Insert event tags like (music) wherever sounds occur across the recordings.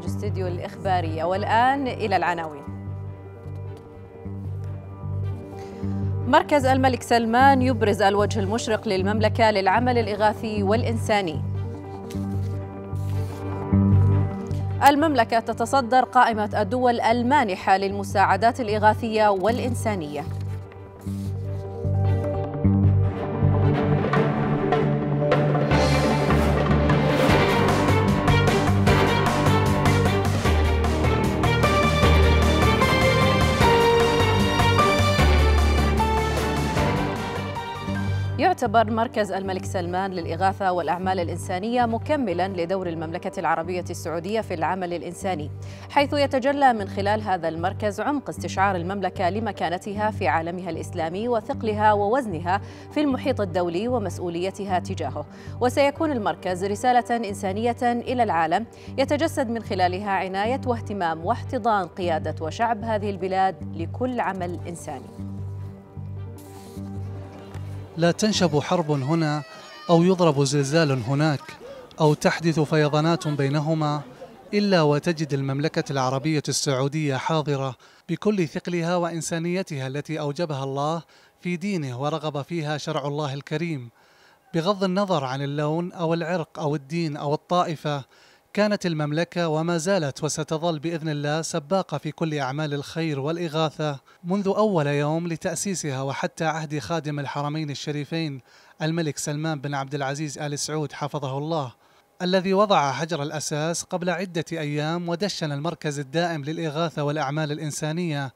برنامج استديو الإخبارية والآن إلى العناوين مركز الملك سلمان يبرز الوجه المشرق للمملكة للعمل الإغاثي والإنساني المملكة تتصدر قائمة الدول المانحة للمساعدات الإغاثية والإنسانية يعتبر مركز الملك سلمان للإغاثة والأعمال الإنسانية مكملا لدور المملكة العربية السعودية في العمل الإنساني حيث يتجلى من خلال هذا المركز عمق استشعار المملكة لمكانتها في عالمها الإسلامي وثقلها ووزنها في المحيط الدولي ومسؤوليتها تجاهه وسيكون المركز رسالة إنسانية إلى العالم يتجسد من خلالها عناية واهتمام واحتضان قيادة وشعب هذه البلاد لكل عمل إنساني لا تنشب حرب هنا أو يضرب زلزال هناك أو تحدث فيضانات بينهما إلا وتجد المملكة العربية السعودية حاضرة بكل ثقلها وإنسانيتها التي أوجبها الله في دينه ورغب فيها شرع الله الكريم بغض النظر عن اللون أو العرق أو الدين أو الطائفة كانت المملكة وما زالت وستظل بإذن الله سباقة في كل أعمال الخير والإغاثة منذ أول يوم لتأسيسها وحتى عهد خادم الحرمين الشريفين الملك سلمان بن عبد العزيز آل سعود حفظه الله الذي وضع حجر الأساس قبل عدة أيام ودشن المركز الدائم للإغاثة والأعمال الإنسانية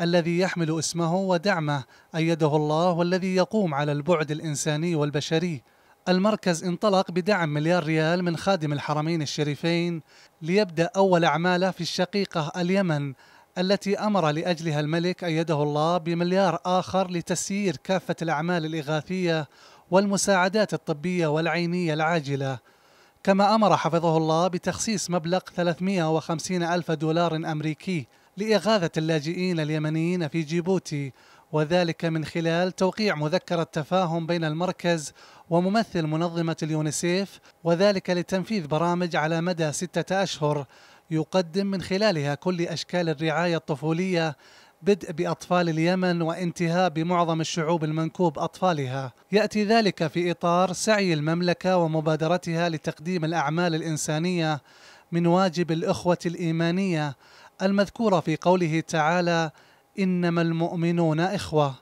الذي يحمل اسمه ودعمه أيده الله والذي يقوم على البعد الإنساني والبشري المركز انطلق بدعم مليار ريال من خادم الحرمين الشريفين ليبدأ أول أعماله في الشقيقة اليمن التي أمر لأجلها الملك أيده الله بمليار آخر لتسيير كافة الأعمال الإغاثية والمساعدات الطبية والعينية العاجلة كما أمر حفظه الله بتخصيص مبلغ 350 ألف دولار أمريكي لإغاثة اللاجئين اليمنيين في جيبوتي وذلك من خلال توقيع مذكرة تفاهم بين المركز وممثل منظمة اليونيسيف وذلك لتنفيذ برامج على مدى ستة أشهر يقدم من خلالها كل أشكال الرعاية الطفولية بدء بأطفال اليمن وانتهاء بمعظم الشعوب المنكوب أطفالها يأتي ذلك في إطار سعي المملكة ومبادرتها لتقديم الأعمال الإنسانية من واجب الإخوة الإيمانية المذكورة في قوله تعالى إنما المؤمنون إخوة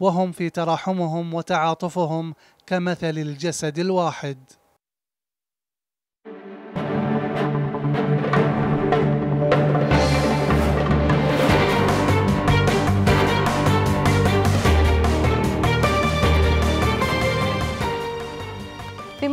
وهم في تراحمهم وتعاطفهم كمثل الجسد الواحد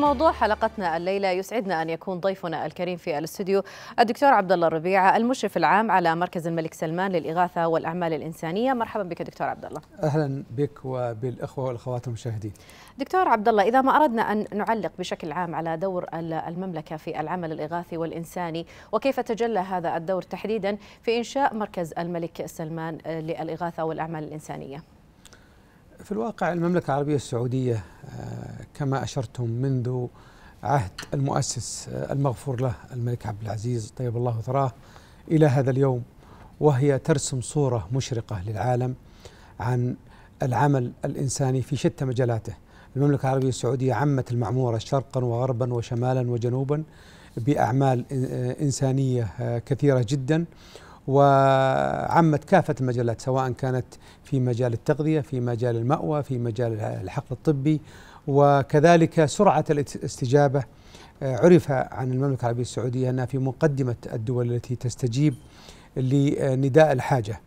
موضوع حلقتنا الليله يسعدنا ان يكون ضيفنا الكريم في الاستوديو الدكتور عبد الله الربيع المشرف العام على مركز الملك سلمان للاغاثه والاعمال الانسانيه مرحبا بك دكتور عبد الله اهلا بك وبالاخوه والاخوات المشاهدين دكتور عبد الله اذا ما اردنا ان نعلق بشكل عام على دور المملكه في العمل الاغاثي والانساني وكيف تجلى هذا الدور تحديدا في انشاء مركز الملك سلمان للاغاثه والاعمال الانسانيه في الواقع المملكة العربية السعودية آه، كما أشرتم منذ عهد المؤسس آه، المغفور له الملك عبد العزيز طيب الله ثراه إلى هذا اليوم وهي ترسم صورة مشرقة للعالم عن العمل الإنساني في شتى مجالاته المملكة العربية السعودية عمت المعمورة شرقا وغربا وشمالا وجنوبا بأعمال آه، إنسانية كثيرة جدا وعمت كافة المجالات سواء كانت في مجال التغذية في مجال المأوى في مجال الحقل الطبي وكذلك سرعة الاستجابة آه، عرف عن المملكة العربية السعودية أنها في مقدمة الدول التي تستجيب لنداء الحاجة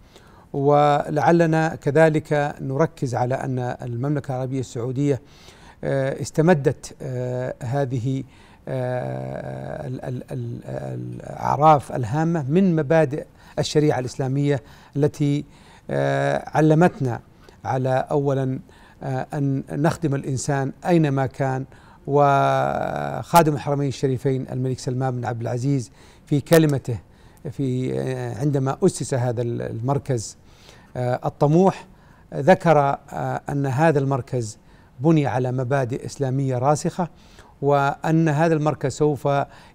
ولعلنا كذلك نركز على أن المملكة العربية السعودية آه، استمدت آه، هذه الأعراف الهامة من مبادئ الشريعة الإسلامية التي آه، علمتنا على أولا آه، أن نخدم الإنسان أينما كان وخادم الحرمين الشريفين الملك سلمان بن عبد العزيز في كلمته في آه، عندما أسس هذا المركز الطموح ذكر أن هذا المركز بني على مبادئ إسلامية راسخة وأن هذا المركز سوف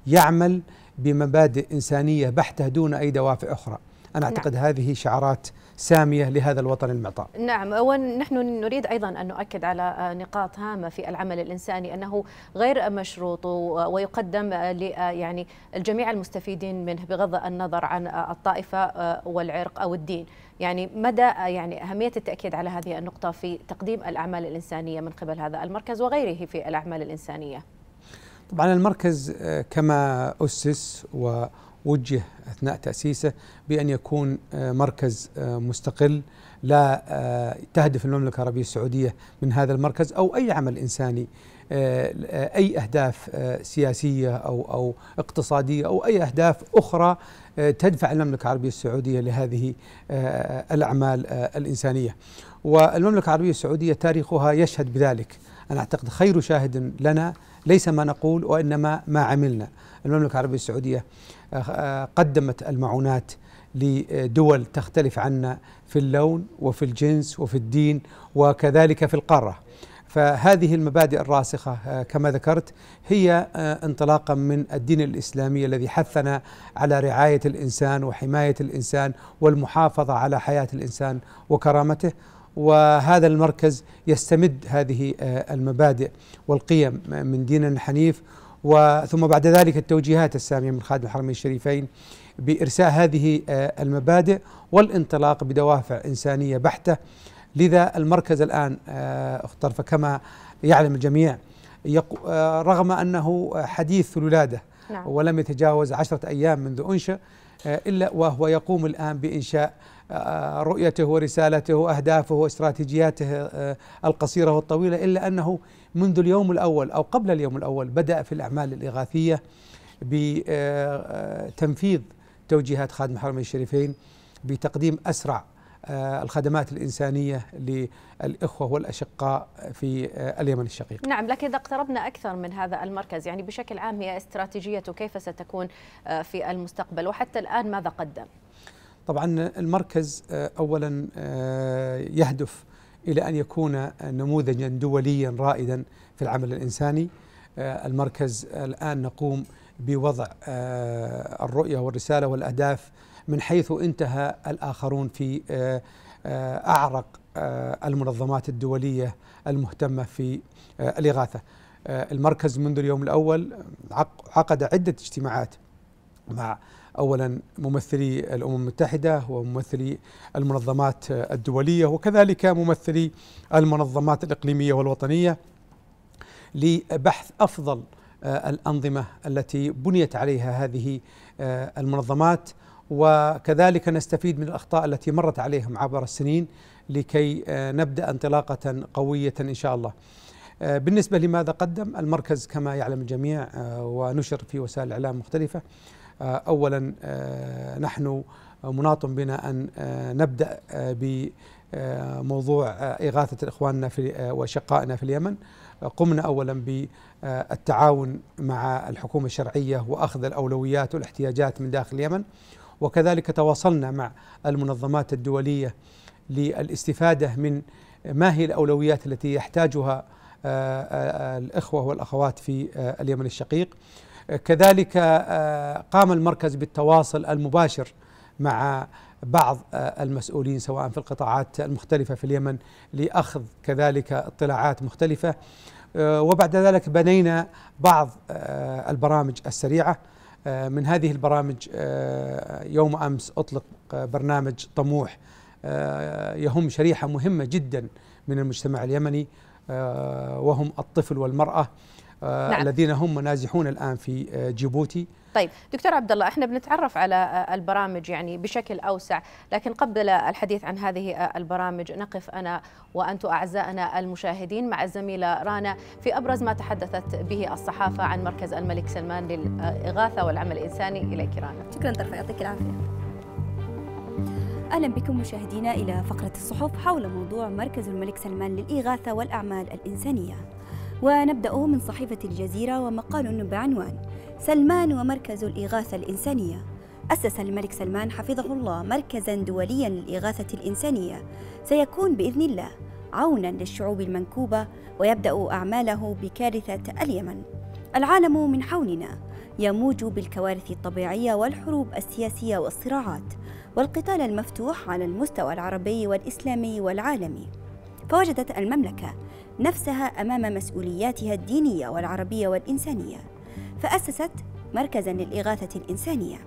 يعمل بمبادئ إنسانية بحتة دون أي دوافع أخرى أنا نعم. أعتقد نعم. هذه شعارات سامية لهذا الوطن المعطاء نعم ونحن نريد أيضا أن نؤكد على نقاط هامة في العمل الإنساني أنه غير مشروط ويقدم يعني الجميع المستفيدين منه بغض النظر عن الطائفة آه، والعرق أو الدين يعني مدى يعني أهمية التأكيد على هذه النقطة في تقديم الأعمال الإنسانية من قبل هذا المركز وغيره في الأعمال الإنسانية طبعا المركز آه، كما أسس ووجه أثناء تأسيسه بأن يكون آه، مركز آه، مستقل لا تهدف المملكة العربية السعودية من هذا المركز أو أي عمل إنساني أي أهداف سياسية أو أو اقتصادية أو أي أهداف أخرى تدفع المملكة العربية السعودية لهذه الأعمال الإنسانية والمملكة العربية السعودية تاريخها يشهد بذلك أنا أعتقد خير شاهد لنا ليس ما نقول وإنما ما عملنا المملكة العربية السعودية آه، آه، قدمت المعونات لدول تختلف عنا في اللون وفي الجنس وفي الدين وكذلك في القارة فهذه المبادئ الراسخة آه، كما ذكرت هي انطلاقا من الدين الإسلامي الذي حثنا على رعاية الإنسان وحماية الإنسان والمحافظة على حياة الإنسان وكرامته وهذا المركز يستمد هذه آه، المبادئ والقيم آه، من ديننا الحنيف وثم بعد ذلك التوجيهات السامية من خادم الحرمين الشريفين بإرساء هذه آه، المبادئ والانطلاق بدوافع إنسانية بحتة لذا المركز الآن اختار فكما يعلم الجميع رغم أنه حديث الولادة نعم. ولم يتجاوز عشرة أيام منذ أنشأ إلا وهو يقوم الآن بإنشاء آه، رؤيته ورسالته وأهدافه واستراتيجياته آه، القصيرة والطويلة إلا أنه منذ اليوم الأول أو قبل اليوم الأول بدأ في الأعمال الإغاثية بتنفيذ آه، توجيهات خادم الحرمين الشريفين بتقديم أسرع الخدمات الإنسانية للإخوة والأشقاء في اليمن الشقيق نعم لكن إذا اقتربنا أكثر من هذا المركز يعني بشكل عام هي استراتيجيته كيف ستكون في المستقبل وحتى الآن ماذا قدم؟ طبعا المركز آه، اولا آه، يهدف الى ان يكون نموذجا دوليا رائدا في العمل الانساني آه، المركز الان نقوم بوضع الرؤيه والرساله والاهداف من حيث انتهى الاخرون في اعرق المنظمات الدوليه المهتمه في الاغاثه. المركز منذ اليوم الاول عقد عده اجتماعات مع أولا ممثلي الأمم المتحدة وممثلي المنظمات الدولية وكذلك ممثلي المنظمات الإقليمية والوطنية لبحث أفضل آه، الأنظمة التي بنيت عليها هذه آه، المنظمات وكذلك نستفيد من الأخطاء التي مرت عليهم عبر السنين لكي آه، نبدأ انطلاقة قوية إن شاء الله بالنسبة لماذا قدم المركز كما يعلم الجميع ونشر في وسائل الإعلام مختلفة آه، اولا آه، نحن مناط بنا ان آه، نبدا بموضوع اغاثه اخواننا في واشقائنا في اليمن قمنا اولا بالتعاون مع الحكومه الشرعيه واخذ الاولويات والاحتياجات من داخل اليمن وكذلك تواصلنا مع المنظمات الدوليه للاستفاده من ما هي الاولويات التي يحتاجها الاخوه والاخوات في اليمن الشقيق كذلك آه، قام المركز بالتواصل المباشر مع بعض آه، المسؤولين سواء في القطاعات المختلفة في اليمن لأخذ كذلك اطلاعات مختلفة آه، وبعد ذلك بنينا بعض البرامج السريعة من هذه البرامج يوم أمس أطلق برنامج طموح يهم شريحة مهمة جدا من المجتمع اليمني وهم الطفل والمرأة آه، نعم. الذين هم نازحون الان في آه، جيبوتي طيب دكتور عبد الله احنا بنتعرف على آه، البرامج يعني بشكل اوسع لكن قبل الحديث عن هذه البرامج نقف انا وانتم اعزائنا المشاهدين مع الزميله رانا في ابرز ما تحدثت به الصحافه عن مركز الملك سلمان للاغاثه والعمل الانساني اليك رانا شكرا طرفه يعطيك العافيه أهلا بكم مشاهدينا إلى فقرة الصحف حول موضوع مركز الملك سلمان للإغاثة والأعمال الإنسانية ونبدأ من صحيفة الجزيرة ومقال بعنوان سلمان ومركز الإغاثة الإنسانية أسس الملك سلمان حفظه الله مركزا دوليا للإغاثة الإنسانية سيكون بإذن الله عونا للشعوب المنكوبة ويبدأ أعماله بكارثة اليمن العالم من حولنا يموج بالكوارث الطبيعية والحروب السياسية والصراعات والقتال المفتوح على المستوى العربي والإسلامي والعالمي فوجدت المملكة نفسها أمام مسؤولياتها الدينية والعربية والإنسانية فأسست مركزا للإغاثة الإنسانية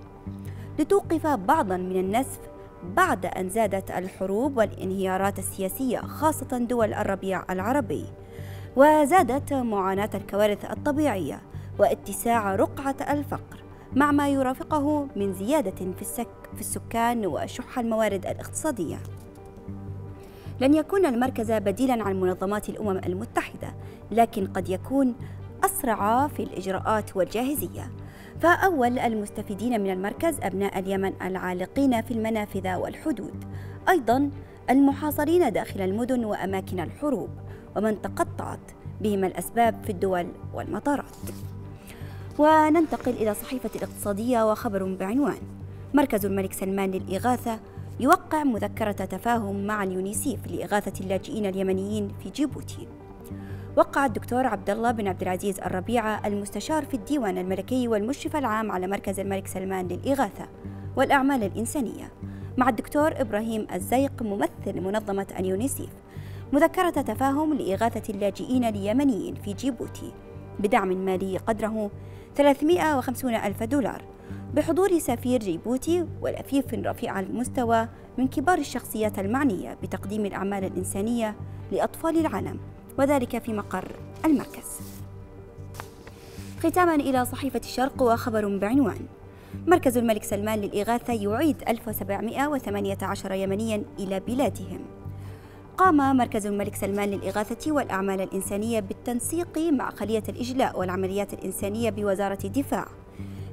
لتوقف بعضا من النسف بعد أن زادت الحروب والانهيارات السياسية خاصة دول الربيع العربي وزادت معاناة الكوارث الطبيعية واتساع رقعة الفقر مع ما يرافقه من زيادة في, السك في السكان وشح الموارد الاقتصادية لن يكون المركز بديلا عن منظمات الأمم المتحدة لكن قد يكون أسرع في الإجراءات والجاهزية فأول المستفيدين من المركز أبناء اليمن العالقين في المنافذ والحدود أيضا المحاصرين داخل المدن وأماكن الحروب ومن تقطعت بهم الأسباب في الدول والمطارات وننتقل إلى صحيفة الاقتصادية وخبر بعنوان مركز الملك سلمان للإغاثة يوقع مذكرة تفاهم مع اليونيسيف لإغاثة اللاجئين اليمنيين في جيبوتي وقع الدكتور عبد الله بن عبد العزيز الربيعة المستشار في الديوان الملكي والمشرف العام على مركز الملك سلمان للإغاثة والأعمال الإنسانية مع الدكتور إبراهيم الزيق ممثل منظمة اليونيسيف مذكرة تفاهم لإغاثة اللاجئين اليمنيين في جيبوتي بدعم مالي قدره 350 ألف دولار بحضور سفير جيبوتي ولفيف رفيع المستوى من كبار الشخصيات المعنية بتقديم الأعمال الإنسانية لأطفال العالم وذلك في مقر المركز ختاما إلى صحيفة الشرق وخبر بعنوان مركز الملك سلمان للإغاثة يعيد 1718 يمنيا إلى بلادهم قام مركز الملك سلمان للإغاثة والأعمال الإنسانية بالتنسيق مع خلية الإجلاء والعمليات الإنسانية بوزارة الدفاع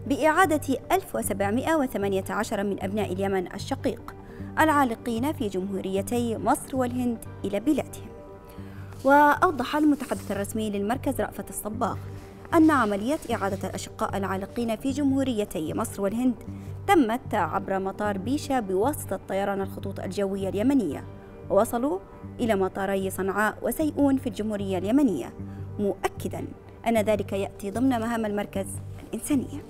بإعادة 1718 من أبناء اليمن الشقيق العالقين في جمهوريتي مصر والهند إلى بلادهم وأوضح المتحدث الرسمي للمركز رأفت الصباغ أن عملية إعادة الأشقاء العالقين في جمهوريتي مصر والهند تمت عبر مطار بيشا بواسطة طيران الخطوط الجوية اليمنية ووصلوا إلى مطاري صنعاء وسيئون في الجمهورية اليمنية مؤكدا أن ذلك يأتي ضمن مهام المركز الإنسانية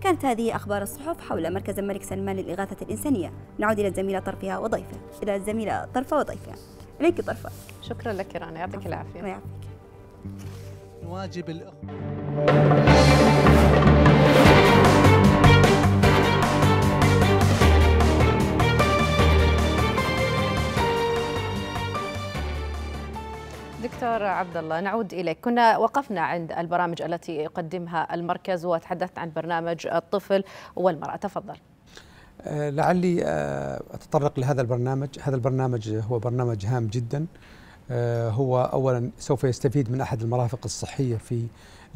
كانت هذه أخبار الصحف حول مركز الملك سلمان للإغاثة الإنسانية نعود إلى الزميلة طرفها وضيفة إلى الزميلة طرفة وضيفة إليك طرفة شكرا لك رانا يعطيك العافية واجب الأخ عبد الله نعود اليك، كنا وقفنا عند البرامج التي يقدمها المركز وتحدثت عن برنامج الطفل والمراه، تفضل. أه، لعلي أه، اتطرق لهذا البرنامج، هذا البرنامج هو برنامج هام جدا. أه، هو اولا سوف يستفيد من احد المرافق الصحيه في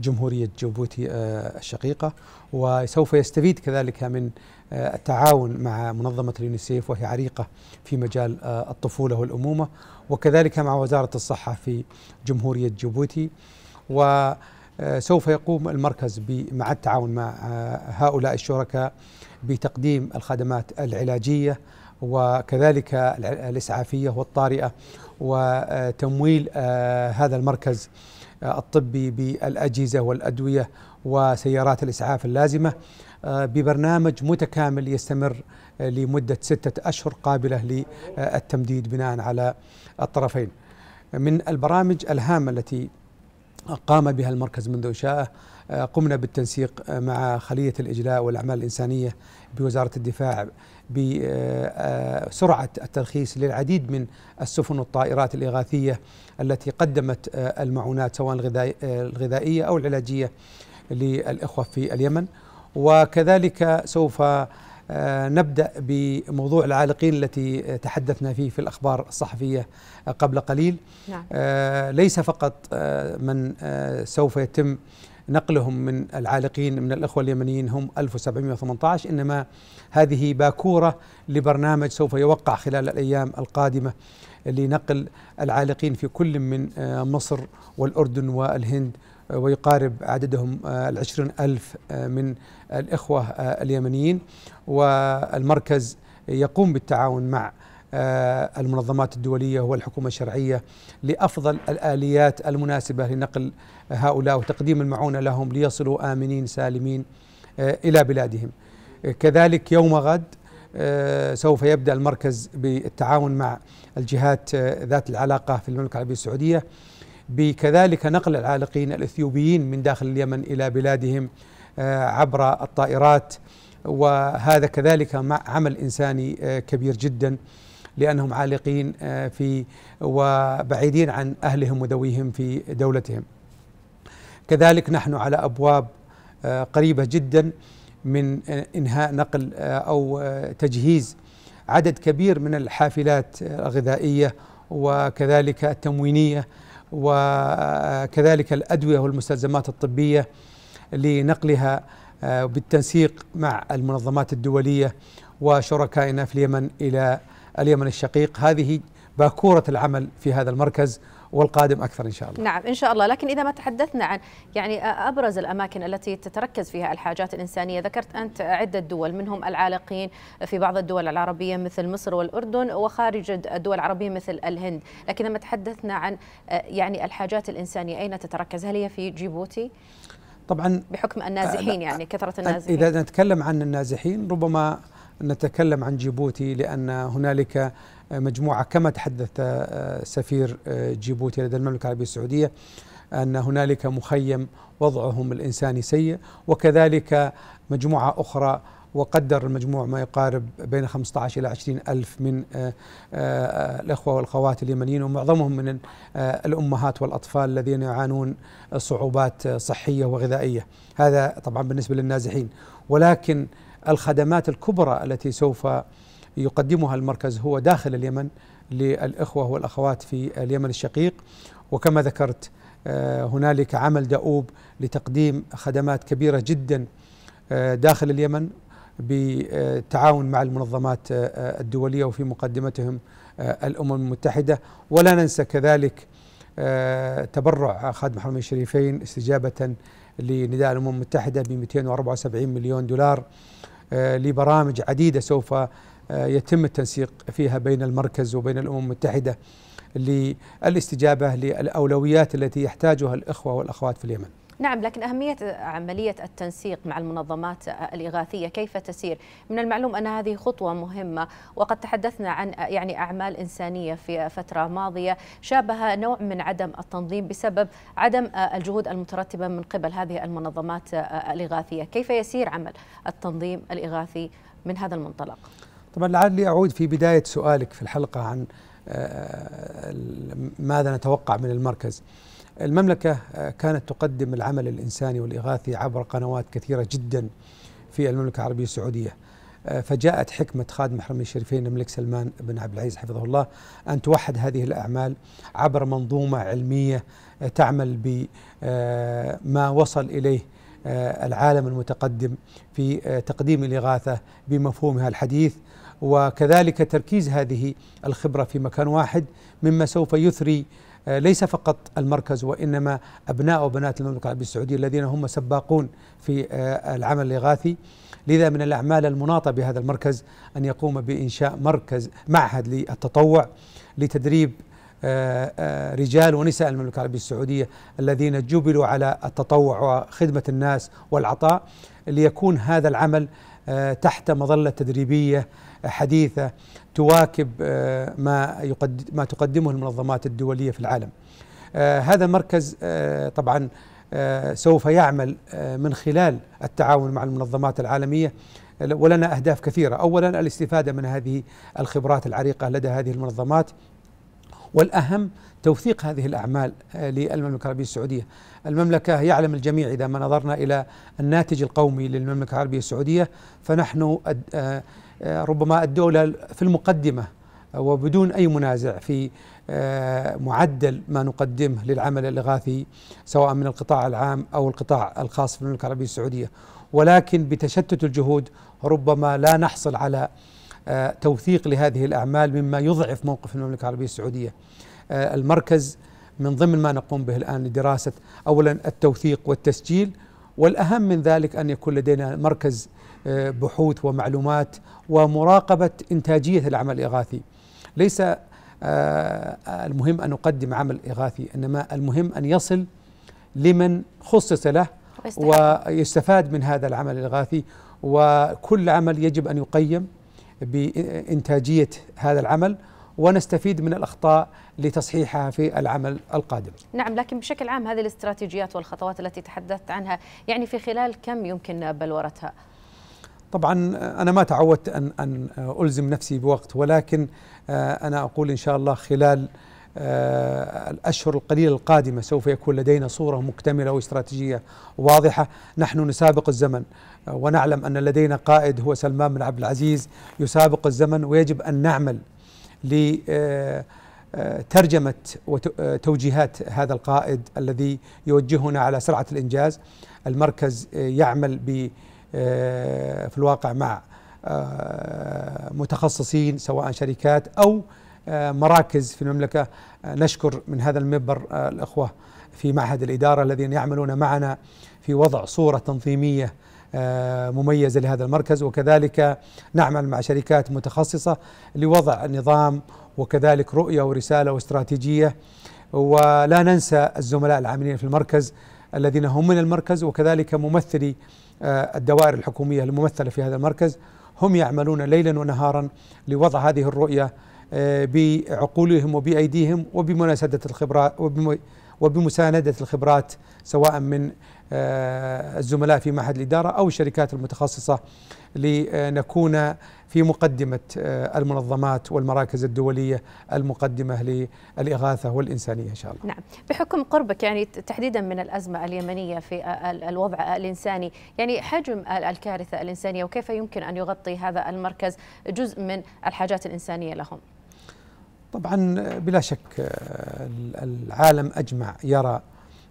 جمهوريه جيبوتي الشقيقه وسوف يستفيد كذلك من آه، التعاون مع منظمة اليونيسيف وهي عريقة في مجال آه، الطفولة والأمومة وكذلك مع وزارة الصحة في جمهورية جيبوتي وسوف آه، يقوم المركز مع التعاون مع هؤلاء الشركاء بتقديم الخدمات العلاجية وكذلك الإسعافية والطارئة وتمويل هذا المركز الطبي بالأجهزة والأدوية وسيارات الإسعاف اللازمة آه، ببرنامج متكامل يستمر آه، لمدة ستة أشهر قابلة للتمديد بناء على الطرفين من البرامج الهامة التي قام بها المركز منذ إنشائه آه، قمنا بالتنسيق مع خلية الإجلاء والأعمال الإنسانية بوزارة الدفاع بسرعة الترخيص للعديد من السفن والطائرات الإغاثية التي قدمت المعونات سواء الغذائية أو العلاجية للإخوة في اليمن وكذلك سوف آه، نبدأ بموضوع العالقين التي تحدثنا فيه في الأخبار الصحفية قبل قليل نعم. آه، ليس فقط آه، من سوف يتم نقلهم من العالقين من الإخوة اليمنيين هم 1718 إنما هذه باكورة لبرنامج سوف يوقع خلال الأيام القادمة لنقل العالقين في كل من مصر والأردن والهند ويقارب عددهم آه، العشرين ألف آه، من الإخوة آه، اليمنيين والمركز يقوم بالتعاون مع المنظمات الدولية والحكومة الشرعية لأفضل الآليات المناسبة لنقل هؤلاء وتقديم المعونة لهم ليصلوا آمنين سالمين إلى بلادهم كذلك يوم غد سوف يبدأ المركز بالتعاون مع الجهات ذات العلاقة في المملكة العربية السعودية بكذلك نقل العالقين الاثيوبيين من داخل اليمن الى بلادهم آه، عبر الطائرات وهذا كذلك عمل انساني آه، كبير جدا لانهم عالقين آه، في وبعيدين عن اهلهم وذويهم في دولتهم. كذلك نحن على ابواب قريبه جدا من انهاء نقل او تجهيز عدد كبير من الحافلات الغذائيه وكذلك التموينيه وكذلك الأدوية والمستلزمات الطبية لنقلها آه، بالتنسيق مع المنظمات الدولية وشركائنا في اليمن إلى اليمن الشقيق هذه باكورة العمل في هذا المركز والقادم اكثر ان شاء الله. نعم ان شاء الله، لكن اذا ما تحدثنا عن يعني آه، ابرز الاماكن التي تتركز فيها الحاجات الانسانيه، ذكرت انت عده دول منهم العالقين في بعض الدول العربيه مثل مصر والاردن وخارج الدول العربيه مثل الهند، لكن لما تحدثنا عن آه، يعني الحاجات الانسانيه اين تتركز؟ هل هي في جيبوتي؟ طبعا بحكم النازحين آه، يعني كثره النازحين. اذا نتكلم عن النازحين ربما نتكلم عن جيبوتي لأن هنالك مجموعة كما تحدث آه، سفير آه، جيبوتي لدى المملكة العربية السعودية أن هنالك مخيم وضعهم الإنساني سيء وكذلك مجموعة أخرى وقدر المجموع ما يقارب بين 15 إلى 20 ألف من آه، الأخوة والأخوات اليمنيين ومعظمهم من الأمهات والأطفال الذين يعانون صعوبات صحية وغذائية هذا طبعا بالنسبة للنازحين ولكن الخدمات الكبرى التي سوف يقدمها المركز هو داخل اليمن للإخوة والأخوات في اليمن الشقيق وكما ذكرت آه، هنالك عمل دؤوب لتقديم خدمات كبيرة جدا آه، داخل اليمن بالتعاون مع المنظمات آه، الدولية وفي مقدمتهم الأمم المتحدة ولا ننسى كذلك تبرع خادم الحرمين الشريفين استجابة لنداء الأمم المتحدة ب 274 مليون دولار آه، لبرامج عديدة سوف آه، يتم التنسيق فيها بين المركز وبين الأمم المتحدة للاستجابة للأولويات التي يحتاجها الإخوة والأخوات في اليمن نعم لكن أهمية عملية التنسيق مع المنظمات الإغاثية كيف تسير؟ من المعلوم أن هذه خطوة مهمة وقد تحدثنا عن يعني أعمال إنسانية في فترة ماضية شابها نوع من عدم التنظيم بسبب عدم الجهود المترتبة من قبل هذه المنظمات الإغاثية، كيف يسير عمل التنظيم الإغاثي من هذا المنطلق؟ طبعا لعلي أعود في بداية سؤالك في الحلقة عن آه، ماذا نتوقع من المركز؟ المملكة آه، كانت تقدم العمل الإنساني والإغاثي عبر قنوات كثيرة جدا في المملكة العربية السعودية آه، فجاءت حكمة خادم الحرمين الشريفين الملك سلمان بن عبد العزيز حفظه الله أن توحد هذه الأعمال عبر منظومة علمية آه، تعمل بما وصل إليه العالم المتقدم في تقديم الإغاثة بمفهومها الحديث وكذلك تركيز هذه الخبرة في مكان واحد مما سوف يثري آه، ليس فقط المركز وإنما أبناء وبنات المملكة العربية السعودية الذين هم سباقون في آه، العمل الإغاثي لذا من الأعمال المناطة بهذا المركز أن يقوم بإنشاء مركز معهد للتطوع لتدريب آه، رجال ونساء المملكة العربية السعودية الذين جبلوا على التطوع وخدمة الناس والعطاء ليكون هذا العمل تحت مظلة تدريبية حديثة تواكب آه، ما يقدم ما تقدمه المنظمات الدولية في العالم. آه، هذا المركز آه، طبعا سوف يعمل من خلال التعاون مع المنظمات العالمية ولنا أهداف كثيرة أولا الاستفادة من هذه الخبرات العريقة لدى هذه المنظمات والأهم توثيق هذه الأعمال للمملكة العربية السعودية المملكة يعلم الجميع إذا ما نظرنا إلى الناتج القومي للمملكة العربية السعودية فنحن آه، ربما الدولة في المقدمة آه، وبدون أي منازع في آه، معدل ما نقدمه للعمل الإغاثي سواء من القطاع العام أو القطاع الخاص في المملكة العربية السعودية ولكن بتشتت الجهود ربما لا نحصل على توثيق لهذه الأعمال مما يضعف موقف المملكة العربية السعودية المركز من ضمن ما نقوم به الآن لدراسة أولا التوثيق والتسجيل والأهم من ذلك أن يكون لدينا مركز بحوث ومعلومات ومراقبة إنتاجية العمل الإغاثي ليس آه، آه، المهم أن أقدم عمل إغاثي إنما المهم أن يصل لمن خصص له ويستفاد من هذا العمل الإغاثي وكل عمل يجب أن يقيم بإنتاجية هذا العمل ونستفيد من الأخطاء لتصحيحها في العمل القادم نعم لكن بشكل عام هذه الاستراتيجيات والخطوات التي تحدثت عنها يعني في خلال كم يمكن بلورتها؟ طبعا أنا ما تعودت أن أن ألزم نفسي بوقت ولكن آه، أنا أقول إن شاء الله خلال آه، الأشهر القليلة القادمة سوف يكون لدينا صورة مكتملة واستراتيجية واضحة نحن نسابق الزمن آه، ونعلم أن لدينا قائد هو سلمان بن عبد العزيز يسابق الزمن ويجب أن نعمل لترجمة وتوجيهات هذا القائد الذي يوجهنا على سرعة الإنجاز المركز يعمل ب آه، في الواقع مع آه، متخصصين سواء شركات أو آه، مراكز في المملكة نشكر من هذا المنبر الأخوة في معهد الإدارة الذين يعملون معنا في وضع صورة تنظيمية مميزة لهذا المركز وكذلك نعمل مع شركات متخصصة لوضع نظام وكذلك رؤية ورسالة واستراتيجية ولا ننسى الزملاء العاملين في المركز الذين هم من المركز وكذلك ممثلي آه، الدوائر الحكومية الممثلة في هذا المركز هم يعملون ليلا ونهارا لوضع هذه الرؤية آه، بعقولهم وبأيديهم وبمناسبة الخبرات وبمساندة الخبرات سواء من آه، الزملاء في معهد الإدارة أو الشركات المتخصصة لنكون في مقدمة آه، المنظمات والمراكز الدولية المقدمة للإغاثة والإنسانية إن شاء الله نعم بحكم قربك يعني تحديدا من الأزمة اليمنية في آه، الوضع الإنساني يعني حجم الكارثة الإنسانية وكيف يمكن أن يغطي هذا المركز جزء من الحاجات الإنسانية لهم طبعا بلا شك آه، العالم اجمع يرى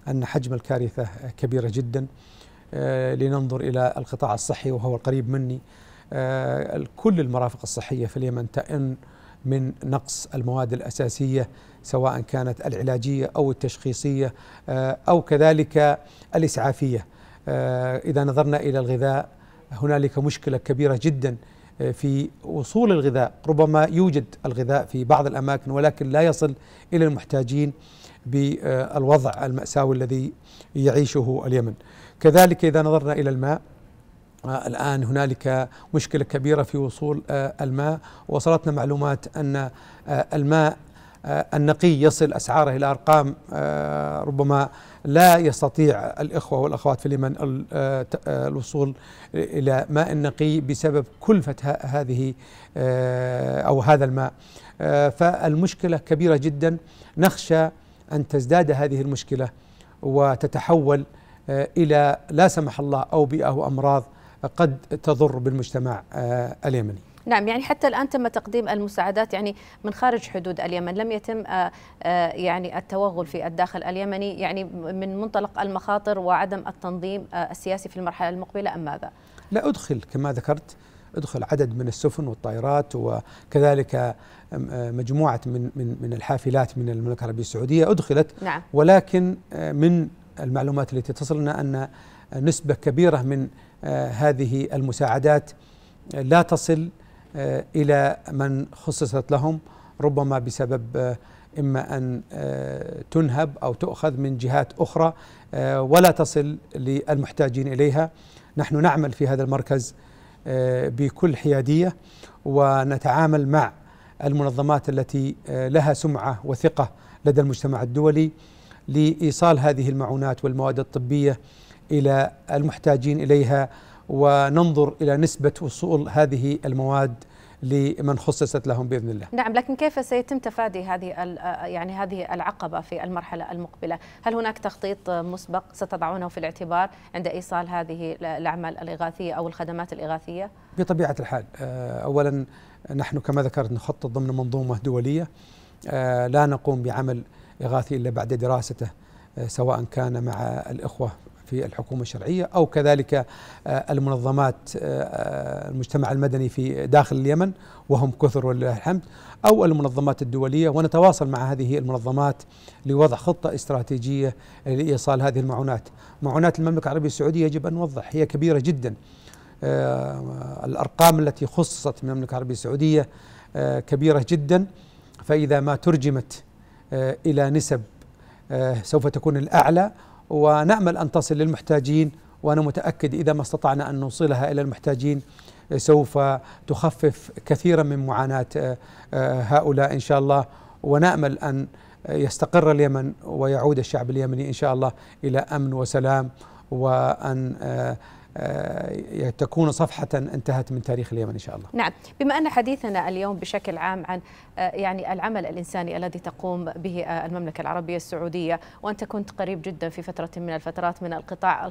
ان حجم الكارثه كبيره جدا آه، لننظر الى القطاع الصحي وهو القريب مني آه، كل المرافق الصحيه في اليمن تئن من نقص المواد الاساسيه سواء كانت العلاجيه او التشخيصيه او كذلك الاسعافيه اذا نظرنا الى الغذاء هنالك مشكله كبيره جدا في وصول الغذاء ربما يوجد الغذاء في بعض الأماكن ولكن لا يصل إلى المحتاجين بالوضع المأساوي الذي يعيشه اليمن كذلك إذا نظرنا إلى الماء آه، الآن هنالك مشكلة كبيرة في وصول آه، الماء وصلتنا معلومات أن آه، الماء النقي يصل أسعاره إلى أرقام ربما لا يستطيع الإخوة والأخوات في اليمن آه، الوصول إلى ماء نقي بسبب كلفة هذه آه، أو هذا الماء آه، فالمشكلة كبيرة جدا نخشى أن تزداد هذه المشكلة وتتحول إلى لا سمح الله أوبئة وأمراض قد تضر بالمجتمع اليمني نعم يعني حتى الآن تم تقديم المساعدات يعني من خارج حدود اليمن لم يتم آه، آه، يعني التوغل في الداخل اليمني يعني من منطلق المخاطر وعدم التنظيم آه، السياسي في المرحلة المقبلة أم ماذا؟ لا أدخل كما ذكرت ادخل عدد من السفن والطائرات وكذلك مجموعة من من من الحافلات من المملكة العربية السعودية أدخلت نعم. ولكن من المعلومات التي تصلنا أن نسبة كبيرة من هذه المساعدات لا تصل آه، إلى من خصصت لهم ربما بسبب آه، إما أن آه، تنهب أو تؤخذ من جهات أخرى ولا تصل للمحتاجين إليها نحن نعمل في هذا المركز بكل حيادية ونتعامل مع المنظمات التي لها سمعة وثقة لدى المجتمع الدولي لإيصال هذه المعونات والمواد الطبية إلى المحتاجين إليها وننظر إلى نسبة وصول هذه المواد لمن خصصت لهم باذن الله. نعم، لكن كيف سيتم تفادي هذه يعني هذه العقبه في المرحله المقبله؟ هل هناك تخطيط مسبق ستضعونه في الاعتبار عند ايصال هذه الاعمال الاغاثيه او الخدمات الاغاثيه؟ بطبيعه الحال، آه، اولا نحن كما ذكرت نخطط ضمن منظومه دوليه آه، لا نقوم بعمل اغاثي الا بعد دراسته آه، سواء كان مع الاخوه في الحكومة الشرعية أو كذلك آه، المنظمات آه، آه، المجتمع المدني في داخل اليمن وهم كثر ولله الحمد أو المنظمات الدولية ونتواصل مع هذه المنظمات لوضع خطة استراتيجية لإيصال هذه المعونات معونات المملكة العربية السعودية يجب أن نوضح هي كبيرة جدا الأرقام التي خصصت من المملكة العربية السعودية كبيرة جدا فإذا ما ترجمت إلى نسب سوف تكون الأعلى ونأمل أن تصل للمحتاجين وأنا متأكد إذا ما استطعنا أن نوصلها إلى المحتاجين آه، سوف تخفف كثيرا من معاناة آه، آه، هؤلاء إن شاء الله ونأمل أن يستقر اليمن ويعود الشعب اليمني إن شاء الله إلى أمن وسلام وأن آه، يعني تكون صفحة انتهت من تاريخ اليمن إن شاء الله نعم بما أن حديثنا اليوم بشكل عام عن آه، يعني العمل الإنساني الذي تقوم به آه، المملكة العربية السعودية وأنت كنت قريب جدا في فترة من الفترات من القطاع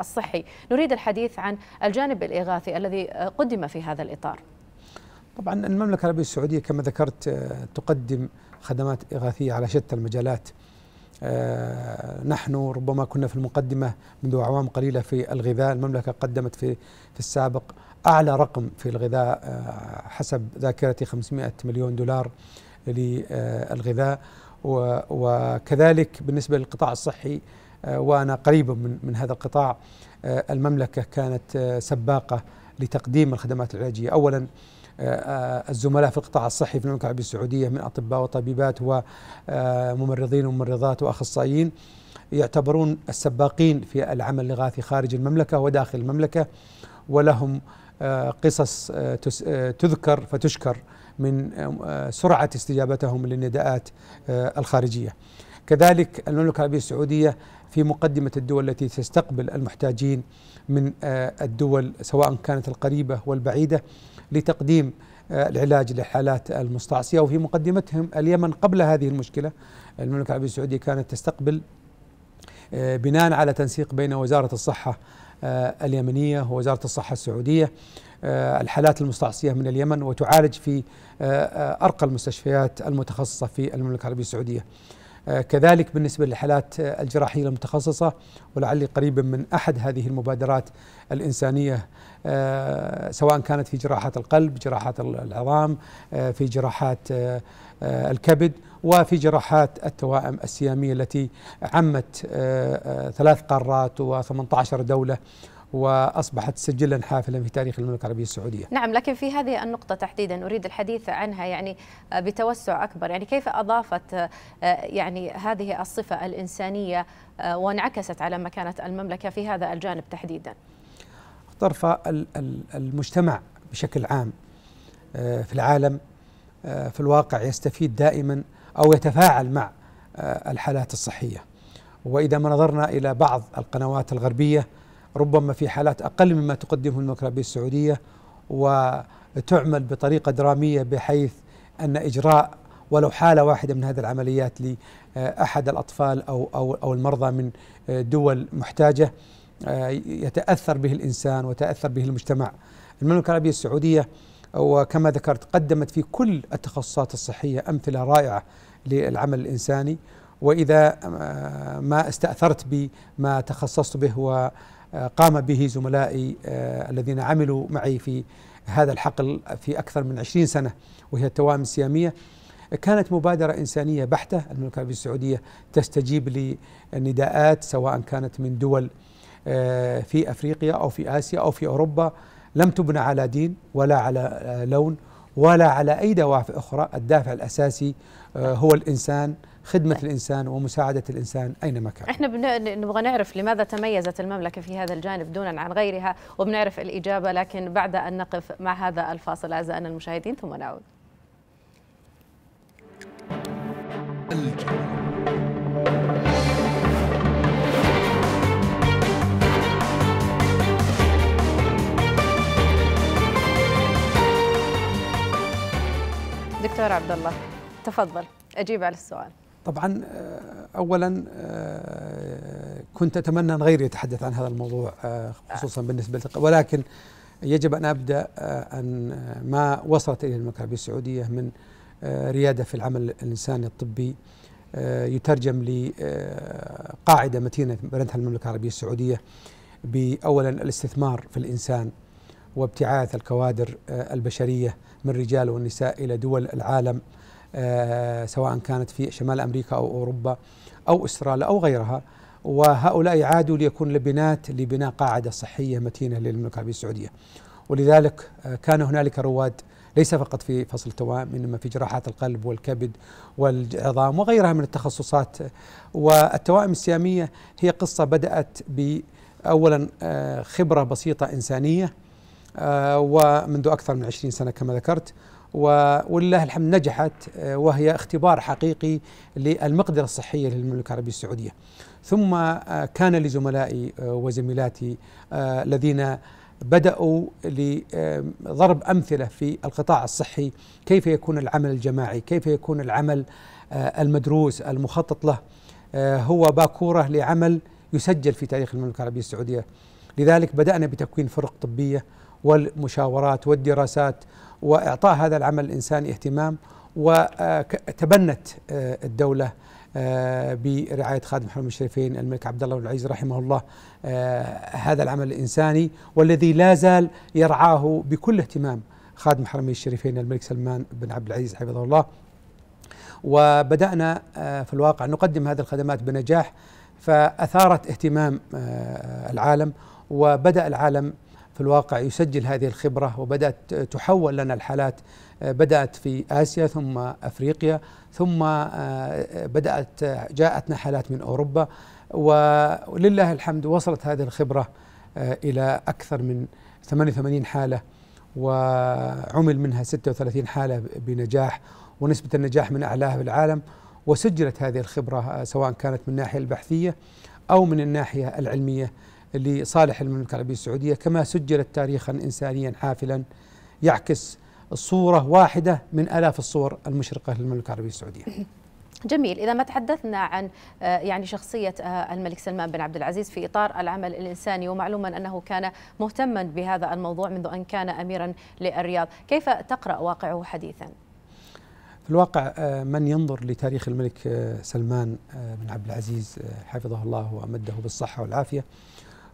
الصحي نريد الحديث عن الجانب الإغاثي الذي قدم في هذا الإطار طبعا المملكة العربية السعودية كما ذكرت تقدم خدمات إغاثية على شتى المجالات آه، نحن ربما كنا في المقدمة منذ أعوام قليلة في الغذاء المملكة قدمت في, في السابق أعلى رقم في الغذاء آه، حسب ذاكرتي 500 مليون دولار للغذاء وكذلك بالنسبة للقطاع الصحي آه، وأنا قريب من, من هذا القطاع المملكة كانت سباقة لتقديم الخدمات العلاجية أولا آه، الزملاء في القطاع الصحي في المملكه العربيه السعوديه من اطباء وطبيبات وممرضين وممرضات واخصائيين يعتبرون السباقين في العمل الإغاثي خارج المملكة وداخل المملكة ولهم آه، قصص آه، تذكر فتشكر من سرعة استجابتهم للنداءات الخارجية كذلك المملكة العربية السعودية في مقدمة الدول التي تستقبل المحتاجين من الدول سواء كانت القريبة والبعيدة لتقديم آه، العلاج لحالات المستعصيه وفي مقدمتهم اليمن قبل هذه المشكله المملكه العربيه السعوديه كانت تستقبل آه، بناء على تنسيق بين وزاره الصحه آه، اليمنيه ووزاره الصحه السعوديه الحالات المستعصيه من اليمن وتعالج في ارقى المستشفيات المتخصصه في المملكه العربيه السعوديه. كذلك بالنسبه للحالات الجراحيه المتخصصه ولعلي قريبا من احد هذه المبادرات الانسانيه آه، سواء كانت في جراحات القلب جراحات العظام آه، في جراحات آه، الكبد وفي جراحات التوائم السيامية التي عمت ثلاث قارات و18 دولة واصبحت سجلا حافلا في تاريخ المملكه العربيه السعوديه. نعم لكن في هذه النقطه تحديدا اريد الحديث عنها يعني بتوسع اكبر، يعني كيف اضافت يعني هذه الصفه الانسانيه وانعكست على مكانه المملكه في هذا الجانب تحديدا؟ طرف المجتمع بشكل عام آه، في العالم آه، في الواقع يستفيد دائما او يتفاعل مع آه، الحالات الصحيه واذا ما نظرنا الى بعض القنوات الغربيه ربما في حالات اقل مما تقدمه المكربيه السعوديه وتعمل بطريقه دراميه بحيث ان اجراء ولو حاله واحده من هذه العمليات لاحد الاطفال او او او المرضى من دول محتاجه آه، يتاثر به الانسان وتاثر به المجتمع. المملكه العربيه السعوديه وكما ذكرت قدمت في كل التخصصات الصحيه امثله رائعه للعمل الانساني واذا آه، ما استاثرت بما تخصصت به وقام آه، به زملائي الذين عملوا معي في هذا الحقل في اكثر من 20 سنه وهي التوائم السياميه كانت مبادرة إنسانية بحتة المملكة العربية السعودية تستجيب للنداءات سواء كانت من دول آه، في افريقيا او في اسيا او في اوروبا لم تبنى على دين ولا على آه، لون ولا على اي دوافع اخرى، الدافع الاساسي آه، هو الانسان خدمة طيب. الإنسان ومساعدة الإنسان أينما كان إحنا بن... نبغى نعرف لماذا تميزت المملكة في هذا الجانب دونا عن غيرها وبنعرف الإجابة لكن بعد أن نقف مع هذا الفاصل أعزائنا المشاهدين ثم نعود الجولة. دكتور عبد الله تفضل اجيب على السؤال طبعا آه، اولا آه، كنت اتمنى ان غيري يتحدث عن هذا الموضوع آه، خصوصا بالنسبه لتق... ولكن يجب ان ابدا ان ما وصلت اليه المملكه السعوديه من رياده في العمل الانساني الطبي يترجم لقاعده متينه بنتها المملكه العربيه السعوديه باولا الاستثمار في الانسان وابتعاث الكوادر البشريه من رجال والنساء إلى دول العالم آه، سواء كانت في شمال أمريكا أو أوروبا أو أستراليا أو غيرها وهؤلاء عادوا ليكون لبنات لبناء قاعدة صحية متينة للمملكة العربية السعودية ولذلك آه، كان هنالك رواد ليس فقط في فصل التوام انما في جراحات القلب والكبد والعظام وغيرها من التخصصات والتوائم السياميه هي قصه بدات باولا آه، خبره بسيطه انسانيه آه، ومنذ أكثر من 20 سنة كما ذكرت ولله الحمد نجحت آه، وهي اختبار حقيقي للمقدرة الصحية للمملكة العربية السعودية ثم آه، كان لزملائي وزميلاتي الذين بدأوا لضرب أمثلة في القطاع الصحي كيف يكون العمل الجماعي كيف يكون العمل المدروس المخطط له هو باكورة لعمل يسجل في تاريخ المملكة العربية السعودية لذلك بدأنا بتكوين فرق طبية والمشاورات والدراسات واعطاء هذا العمل الانساني اهتمام وتبنت آه، الدوله آه، برعايه خادم الحرمين الشريفين الملك عبد الله العزيز رحمه الله آه، هذا العمل الانساني والذي لا زال يرعاه بكل اهتمام خادم الحرمين الشريفين الملك سلمان بن عبد العزيز حفظه الله وبدانا في الواقع نقدم هذه الخدمات بنجاح فاثارت اهتمام العالم وبدا العالم في الواقع يسجل هذه الخبرة وبدأت تحول لنا الحالات آه، بدأت في آسيا ثم أفريقيا ثم آه، بدأت جاءتنا حالات من أوروبا ولله الحمد وصلت هذه الخبرة آه، إلى أكثر من 88 حالة وعمل منها 36 حالة بنجاح ونسبة النجاح من أعلاها في العالم وسجلت هذه الخبرة سواء كانت من الناحية البحثية أو من الناحية العلمية لصالح المملكة العربية السعودية كما سجلت تاريخا إنسانيا حافلا يعكس صورة واحدة من آلاف الصور المشرقة للمملكة العربية السعودية (clears throat) جميل إذا ما تحدثنا عن آه، يعني شخصية آه، الملك سلمان بن عبد العزيز في إطار العمل الإنساني ومعلوما أنه كان مهتما بهذا الموضوع منذ أن كان أميرا للرياض كيف تقرأ واقعه حديثا؟ في الواقع آه، من ينظر لتاريخ الملك سلمان بن عبد العزيز حفظه الله وأمده بالصحة والعافية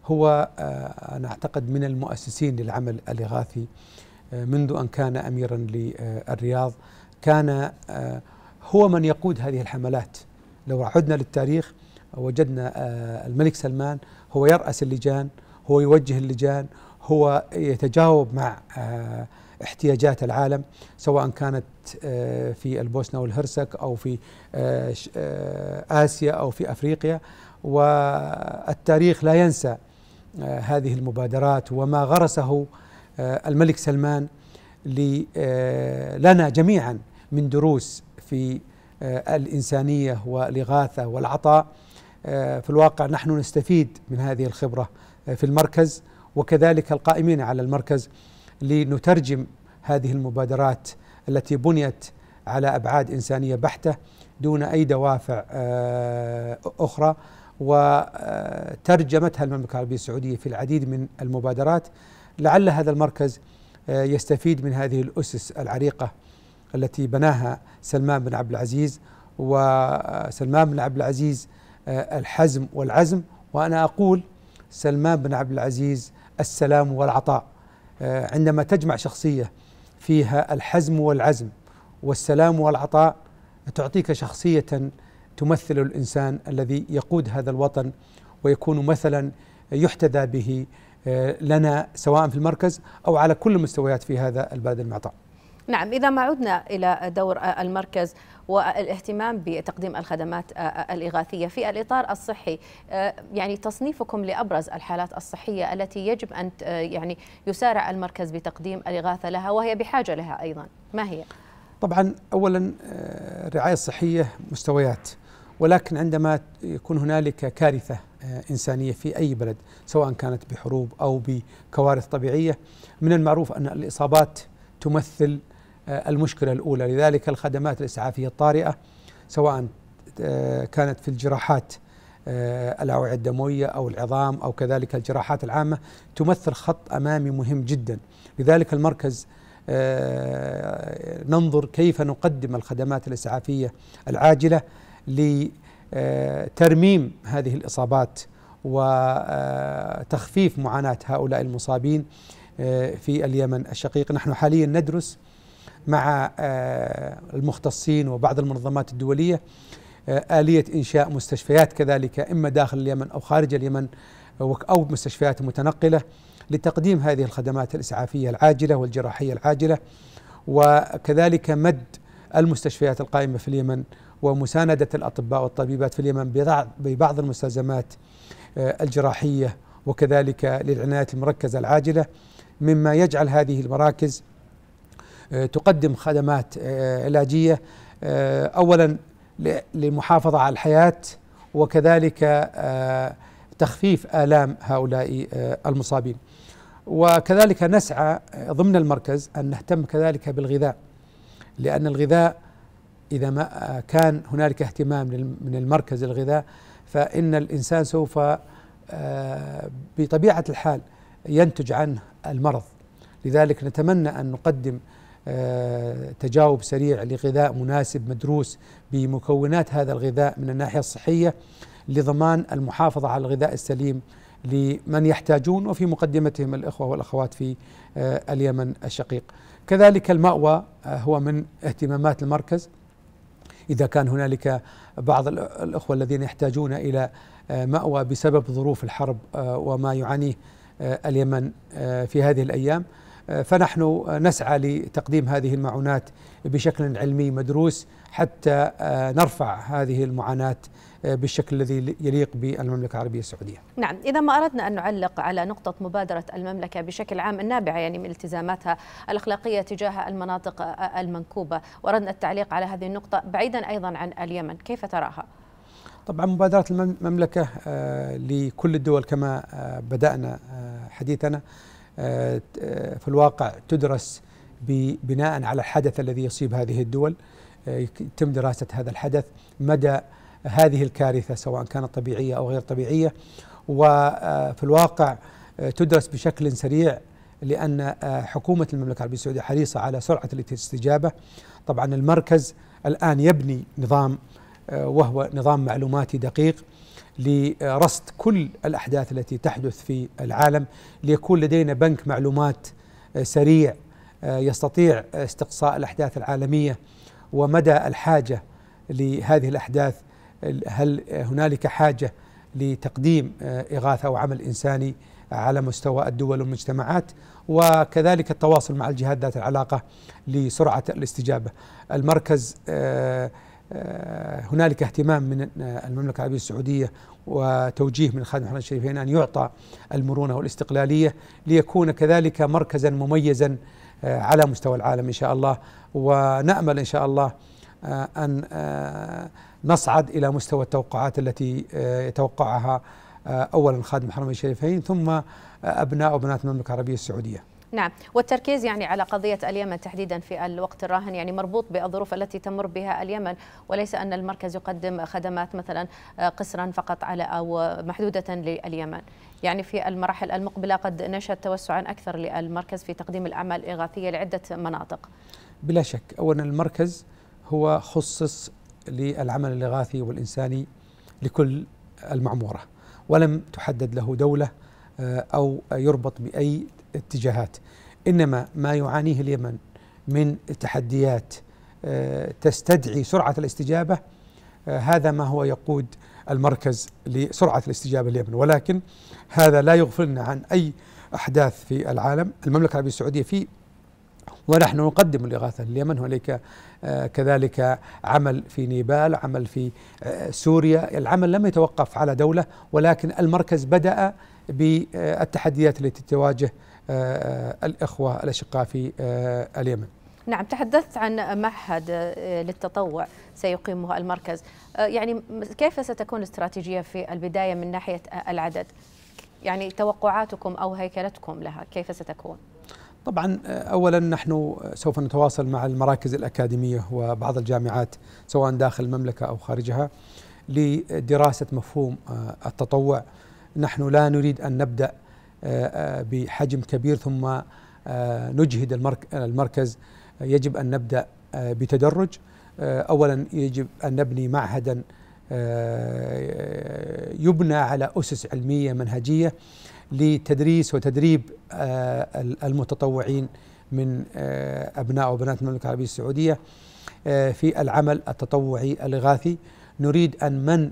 هو آه، أنا أعتقد من المؤسسين للعمل الإغاثي آه، منذ أن كان أميرا للرياض كان آه، هو من يقود هذه الحملات لو عدنا للتاريخ وجدنا الملك سلمان هو يرأس اللجان هو يوجه اللجان هو يتجاوب مع احتياجات العالم سواء كانت في البوسنه والهرسك او في اسيا او في افريقيا والتاريخ لا ينسى آه، هذه المبادرات وما غرسه آه، الملك سلمان آه، لنا جميعا من دروس في الإنسانية والإغاثة والعطاء في الواقع نحن نستفيد من هذه الخبرة في المركز وكذلك القائمين على المركز لنترجم هذه المبادرات التي بنيت على أبعاد إنسانية بحتة دون أي دوافع أخرى وترجمتها المملكة العربية السعودية في العديد من المبادرات لعل هذا المركز آه، يستفيد من هذه الأسس العريقة التي بناها سلمان بن عبد العزيز وسلمان بن عبد العزيز آه، الحزم والعزم وأنا أقول سلمان بن عبد العزيز السلام والعطاء آه، عندما تجمع شخصية فيها الحزم والعزم والسلام والعطاء تعطيك شخصية تمثل الانسان الذي يقود هذا الوطن ويكون مثلا يحتذى به آه، لنا سواء في المركز او على كل المستويات في هذا البلد المعطاء. نعم إذا ما عدنا إلى دور آه، المركز والاهتمام بتقديم الخدمات آه، الإغاثية في الإطار الصحي يعني تصنيفكم لأبرز الحالات الصحية التي يجب أن يعني يسارع المركز بتقديم الإغاثة لها وهي بحاجة لها أيضا ما هي؟ طبعا أولا الرعاية الصحية مستويات ولكن عندما يكون هنالك كارثه آه، انسانيه في اي بلد سواء كانت بحروب او بكوارث طبيعيه من المعروف ان الاصابات تمثل آه، المشكله الاولى لذلك الخدمات الاسعافيه الطارئه سواء آه، كانت في الجراحات الاوعيه الدمويه او العظام او كذلك الجراحات العامه تمثل خط امامي مهم جدا لذلك المركز ننظر كيف نقدم الخدمات الاسعافيه العاجله لترميم هذه الإصابات وتخفيف معاناة هؤلاء المصابين آه، في اليمن الشقيق نحن حاليا ندرس مع آه، المختصين وبعض المنظمات الدولية آه، آلية إنشاء مستشفيات كذلك إما داخل اليمن أو خارج اليمن أو مستشفيات متنقلة لتقديم هذه الخدمات الإسعافية العاجلة والجراحية العاجلة وكذلك مد المستشفيات القائمة في اليمن ومساندة الأطباء والطبيبات في اليمن ببعض المستلزمات آه، الجراحية وكذلك للعناية المركزة العاجلة مما يجعل هذه المراكز آه، تقدم خدمات آه، علاجية أولا للمحافظة على الحياة وكذلك تخفيف آلام هؤلاء المصابين وكذلك نسعى ضمن المركز أن نهتم كذلك بالغذاء لأن الغذاء إذا ما كان هنالك اهتمام من المركز الغذاء فإن الإنسان سوف آه، بطبيعة الحال ينتج عنه المرض لذلك نتمنى أن نقدم آه، تجاوب سريع لغذاء مناسب مدروس بمكونات هذا الغذاء من الناحية الصحية لضمان المحافظة على الغذاء السليم لمن يحتاجون وفي مقدمتهم الإخوة والأخوات في آه، اليمن الشقيق كذلك المأوى هو من اهتمامات المركز إذا كان هنالك بعض الأخوة الذين يحتاجون إلى آه، مأوى بسبب ظروف الحرب آه، وما يعانيه آه، اليمن في هذه الأيام فنحن نسعى لتقديم هذه المعونات بشكل علمي مدروس حتى نرفع هذه المعاناة بالشكل الذي يليق بالمملكة العربية السعودية نعم إذا ما أردنا أن نعلق على نقطة مبادرة المملكة بشكل عام النابعة يعني من التزاماتها الأخلاقية تجاه المناطق المنكوبة وأردنا التعليق على هذه النقطة بعيدا أيضا عن اليمن كيف تراها؟ طبعا مبادرة المملكة آه، لكل الدول كما آه، بدأنا آه، حديثنا آه، آه، في الواقع تدرس بناء على الحدث الذي يصيب هذه الدول آه، يتم دراسة هذا الحدث مدى هذه الكارثة سواء كانت طبيعية أو غير طبيعية وفي الواقع تدرس بشكل سريع لأن حكومة المملكة العربية السعودية حريصة على سرعة الاستجابة طبعا المركز الآن يبني نظام وهو نظام معلوماتي دقيق لرصد كل الأحداث التي تحدث في العالم ليكون لدينا بنك معلومات آه، سريع آه، يستطيع استقصاء الأحداث العالمية ومدى الحاجة لهذه الأحداث هل هنالك حاجة لتقديم آه، إغاثة وعمل إنساني على مستوى الدول والمجتمعات وكذلك التواصل مع الجهات ذات العلاقة لسرعة الاستجابة المركز آه آه، هنالك اهتمام من آه، المملكة العربية السعودية وتوجيه من خادم الحرمين الشريفين أن يعطى المرونة والاستقلالية ليكون كذلك مركزا مميزا آه، على مستوى العالم إن شاء الله ونأمل إن شاء الله أن نصعد إلى مستوى التوقعات التي يتوقعها أولا خادم الحرمين الشريفين ثم أبناء وبنات المملكة العربية السعودية نعم والتركيز يعني على قضية اليمن تحديدا في الوقت الراهن يعني مربوط بالظروف التي تمر بها اليمن وليس أن المركز يقدم خدمات مثلا آه، قسرا فقط على أو محدودة لليمن يعني في المراحل المقبلة قد نشأ توسعا أكثر للمركز في تقديم الأعمال الإغاثية لعدة مناطق بلا شك أولا المركز هو خصص للعمل الإغاثي والإنساني لكل المعمورة ولم تحدد له دولة آه، أو يربط بأي الاتجاهات انما ما يعانيه اليمن من تحديات آه، تستدعي سرعه الاستجابه آه، هذا ما هو يقود المركز لسرعه الاستجابه اليمن ولكن هذا لا يغفلنا عن اي احداث في العالم المملكه العربيه السعوديه في ونحن نقدم الإغاثة لليمن هنالك آه، كذلك عمل في نيبال عمل في سوريا العمل لم يتوقف على دولة ولكن المركز بدأ بالتحديات التي تواجه آه، الإخوة الأشقاء في آه، اليمن نعم تحدثت عن معهد آه، للتطوع سيقيمه المركز يعني كيف ستكون الاستراتيجية في البداية من ناحية العدد يعني توقعاتكم أو هيكلتكم لها كيف ستكون طبعا اولا نحن سوف نتواصل مع المراكز الاكاديميه وبعض الجامعات سواء داخل المملكه او خارجها لدراسه مفهوم التطوع نحن لا نريد ان نبدا آه، آه، بحجم كبير ثم آه، نجهد المركز يجب أن نبدأ بتدرج أولا يجب أن نبني معهدا يبنى على أسس علمية منهجية لتدريس وتدريب المتطوعين من أبناء وبنات المملكة العربية السعودية في العمل التطوعي الإغاثي نريد أن من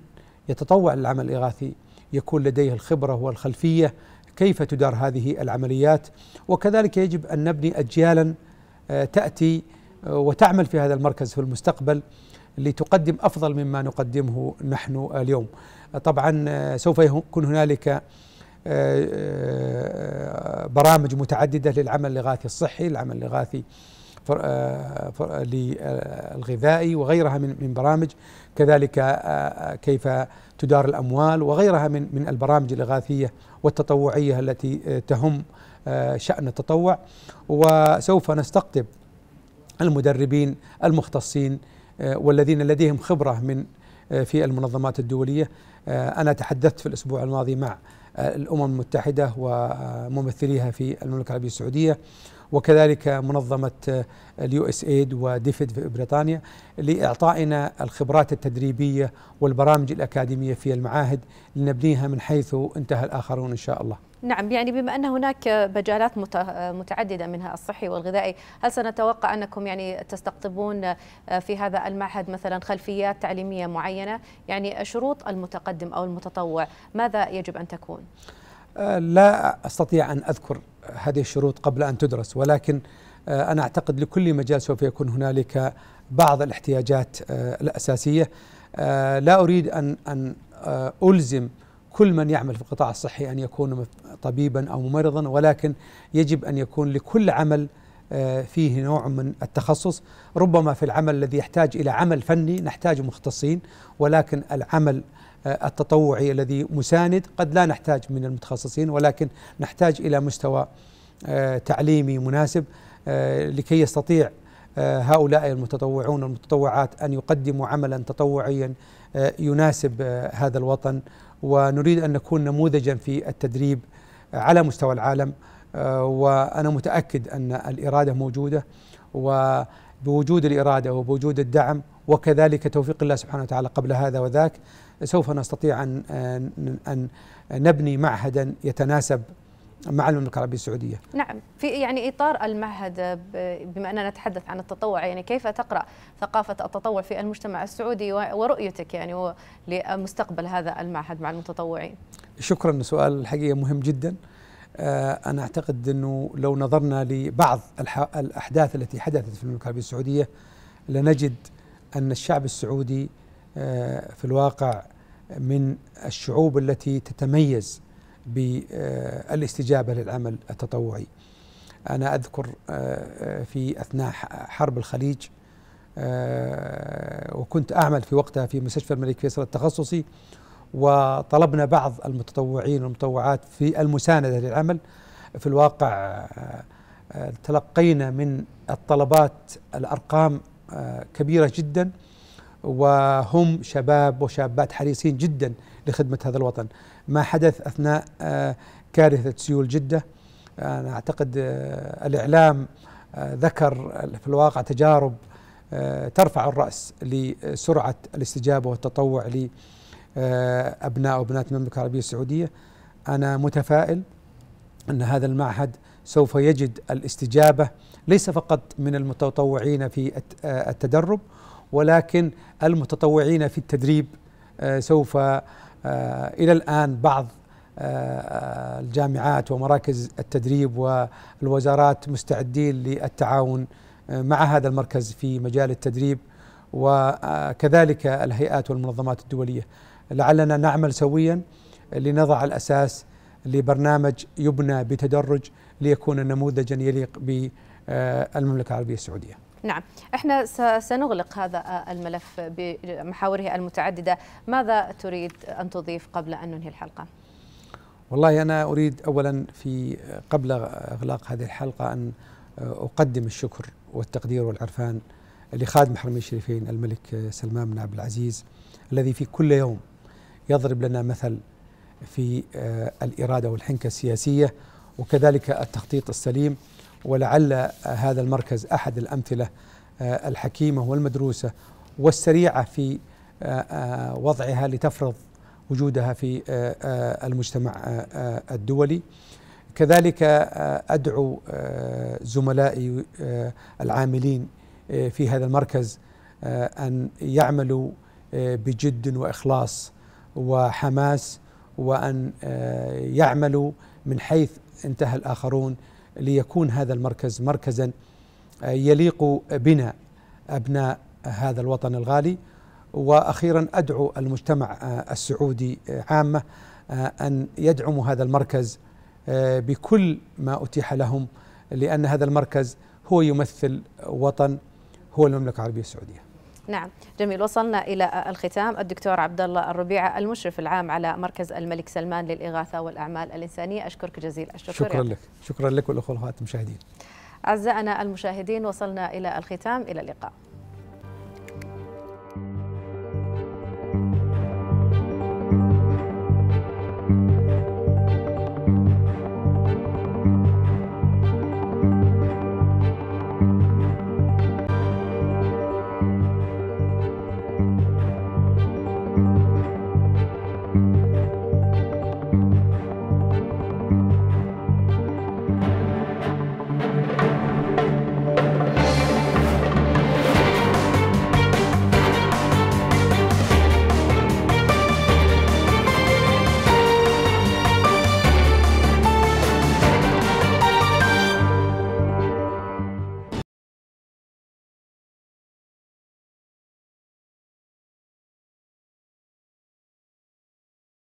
يتطوع للعمل الإغاثي يكون لديه الخبرة والخلفية كيف تدار هذه العمليات وكذلك يجب أن نبني أجيالا آه، تأتي آه، وتعمل في هذا المركز في المستقبل لتقدم أفضل مما نقدمه نحن اليوم طبعا آه، سوف يكون هنالك برامج متعددة للعمل الإغاثي الصحي العمل الإغاثي للغذائي وغيرها من من برامج كذلك كيف تدار الأموال وغيرها من من البرامج الإغاثية والتطوعية التي آه، تهم آه، شأن التطوع وسوف نستقطب المدربين المختصين آه، والذين لديهم خبرة من آه، في المنظمات الدولية آه، أنا تحدثت في الأسبوع الماضي مع آه، الأمم المتحدة وممثليها في المملكة العربية السعودية وكذلك منظمة اليو اس ايد وديفيد في بريطانيا لإعطائنا الخبرات التدريبية والبرامج الأكاديمية في المعاهد لنبنيها من حيث انتهى الآخرون إن شاء الله نعم يعني بما ان هناك مجالات متعدده منها الصحي والغذائي، هل سنتوقع انكم يعني تستقطبون في هذا المعهد مثلا خلفيات تعليميه معينه، يعني شروط المتقدم او المتطوع، ماذا يجب ان تكون؟ آه، لا استطيع ان اذكر هذه الشروط قبل ان تدرس ولكن آه، انا اعتقد لكل مجال سوف يكون هنالك بعض الاحتياجات آه، الاساسيه لا اريد ان ان الزم كل من يعمل في القطاع الصحي ان يكون طبيبا او ممرضا ولكن يجب ان يكون لكل عمل آه، فيه نوع من التخصص ربما في العمل الذي يحتاج الى عمل فني نحتاج مختصين ولكن العمل آه، التطوعي الذي مساند قد لا نحتاج من المتخصصين ولكن نحتاج الى مستوى آه، تعليمي مناسب لكي يستطيع هؤلاء المتطوعون والمتطوعات ان يقدموا عملا تطوعيا يناسب هذا الوطن ونريد أن نكون نموذجا في التدريب على مستوى العالم آه، وأنا متأكد أن الإرادة موجودة وبوجود الإرادة وبوجود الدعم وكذلك توفيق الله سبحانه وتعالى قبل هذا وذاك سوف نستطيع أن آه، أن نبني معهدا يتناسب مع المملكه العربيه السعوديه. نعم، في يعني اطار المعهد بما اننا نتحدث عن التطوع يعني كيف تقرا ثقافه التطوع في المجتمع السعودي ورؤيتك يعني لمستقبل هذا المعهد مع المتطوعين. شكرا سؤال الحقيقه مهم جدا. آه، انا اعتقد انه لو نظرنا لبعض الاحداث التي حدثت في المملكه العربيه السعوديه لنجد ان الشعب السعودي آه، في الواقع من الشعوب التي تتميز بالاستجابه للعمل التطوعي. انا اذكر آه، آه، في اثناء حرب الخليج آه، وكنت اعمل في وقتها في مستشفى الملك فيصل التخصصي وطلبنا بعض المتطوعين والمتطوعات في المسانده للعمل في الواقع تلقينا من الطلبات الارقام كبيره جدا وهم شباب وشابات حريصين جدا لخدمه هذا الوطن ما حدث أثناء آه، كارثة سيول جدة آه، أنا أعتقد آه، الإعلام ذكر في الواقع تجارب ترفع الرأس لسرعة الاستجابة والتطوع لأبناء وبنات المملكة العربية السعودية أنا متفائل أن هذا المعهد سوف يجد الاستجابة ليس فقط من المتطوعين في التدرب ولكن المتطوعين في التدريب سوف آه، إلى الآن بعض آه، آه، الجامعات ومراكز التدريب والوزارات مستعدين للتعاون مع هذا المركز في مجال التدريب وكذلك الهيئات والمنظمات الدولية لعلنا نعمل سويا لنضع الأساس لبرنامج يبنى بتدرج ليكون نموذجا يليق بالمملكة العربية السعودية نعم احنا سنغلق هذا الملف بمحاوره المتعددة ماذا تريد أن تضيف قبل أن ننهي الحلقة؟ والله أنا أريد أولا في قبل إغلاق هذه الحلقة أن أقدم الشكر والتقدير والعرفان لخادم الحرمين الشريفين الملك سلمان بن عبد العزيز الذي في كل يوم يضرب لنا مثل في الإرادة والحنكة السياسية وكذلك التخطيط السليم ولعل هذا المركز احد الامثله آه، الحكيمه والمدروسه والسريعه في آه، آه، وضعها لتفرض وجودها في المجتمع الدولي كذلك ادعو زملائي العاملين في هذا المركز ان يعملوا بجد واخلاص وحماس وان يعملوا من حيث انتهى الاخرون ليكون هذا المركز مركزا آه، يليق بنا ابناء هذا الوطن الغالي واخيرا ادعو المجتمع آه، السعودي آه، عامه ان يدعموا هذا المركز بكل ما اتيح لهم لان هذا المركز هو يمثل وطن هو المملكه العربيه السعوديه نعم جميل وصلنا إلى الختام الدكتور عبد الله الربيعة المشرف العام على مركز الملك سلمان للإغاثة والأعمال الإنسانية أشكرك جزيل الشكر شكرا لك شكرا لك والأخوات المشاهدين أعزائنا المشاهدين وصلنا إلى الختام إلى اللقاء